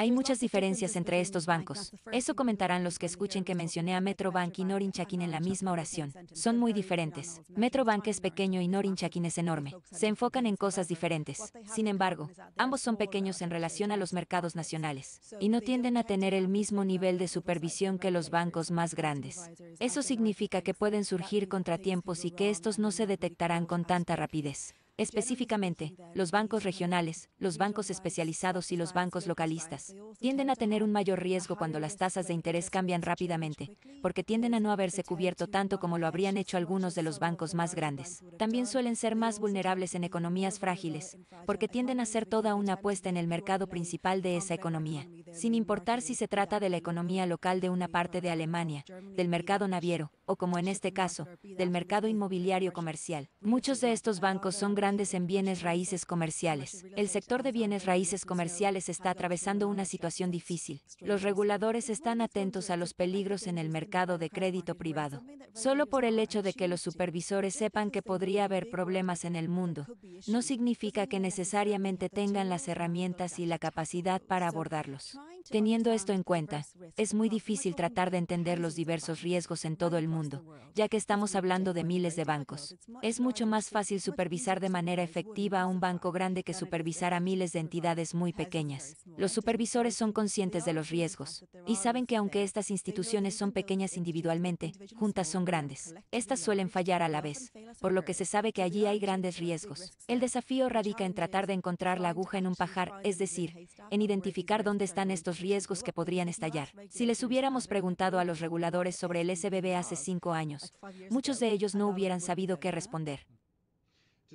Hay muchas diferencias entre estos bancos. Eso comentarán los que escuchen que mencioné a Metrobank y Norinchakin en la misma oración. Son muy diferentes. Metrobank es pequeño y Norinchakin es enorme. Se enfocan en cosas diferentes. Sin embargo, ambos son pequeños en relación a los mercados nacionales y no tienden a tener el mismo nivel de supervisión que los bancos más grandes. Eso significa que pueden surgir contratiempos y que estos no se detectarán con tanta rapidez. Específicamente, los bancos regionales, los bancos especializados y los bancos localistas tienden a tener un mayor riesgo cuando las tasas de interés cambian rápidamente, porque tienden a no haberse cubierto tanto como lo habrían hecho algunos de los bancos más grandes. También suelen ser más vulnerables en economías frágiles, porque tienden a hacer toda una apuesta en el mercado principal de esa economía, sin importar si se trata de la economía local de una parte de Alemania, del mercado naviero, o como en este caso, del mercado inmobiliario comercial. Muchos de estos bancos son grandes en bienes raíces comerciales. El sector de bienes raíces comerciales está atravesando una situación difícil. Los reguladores están atentos a los peligros en el mercado de crédito privado. Solo por el hecho de que los supervisores sepan que podría haber problemas en el mundo, no significa que necesariamente tengan las herramientas y la capacidad para abordarlos. Teniendo esto en cuenta, es muy difícil tratar de entender los diversos riesgos en todo el mundo, ya que estamos hablando de miles de bancos. Es mucho más fácil supervisar de manera efectiva a un banco grande que supervisar a miles de entidades muy pequeñas. Los supervisores son conscientes de los riesgos y saben que aunque estas instituciones son pequeñas individualmente, juntas son grandes. Estas suelen fallar a la vez, por lo que se sabe que allí hay grandes riesgos. El desafío radica en tratar de encontrar la aguja en un pajar, es decir, en identificar dónde están estos riesgos que podrían estallar. Si les hubiéramos preguntado a los reguladores sobre el SBB hace cinco años, muchos de ellos no hubieran sabido qué responder.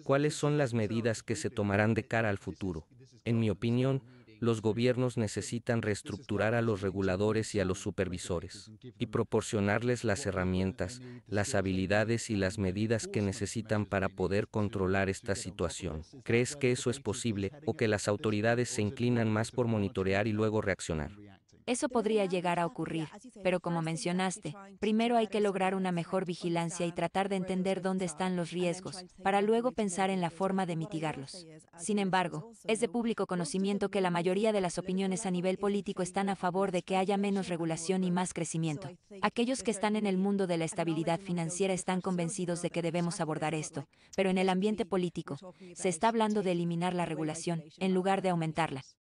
¿Cuáles son las medidas que se tomarán de cara al futuro? En mi opinión, los gobiernos necesitan reestructurar a los reguladores y a los supervisores y proporcionarles las herramientas, las habilidades y las medidas que necesitan para poder controlar esta situación. ¿Crees que eso es posible o que las autoridades se inclinan más por monitorear y luego reaccionar? Eso podría llegar a ocurrir, pero como mencionaste, primero hay que lograr una mejor vigilancia y tratar de entender dónde están los riesgos, para luego pensar en la forma de mitigarlos. Sin embargo, es de público conocimiento que la mayoría de las opiniones a nivel político están a favor de que haya menos regulación y más crecimiento. Aquellos que están en el mundo de la estabilidad financiera están convencidos de que debemos abordar esto, pero en el ambiente político, se está hablando de eliminar la regulación, en lugar de aumentarla.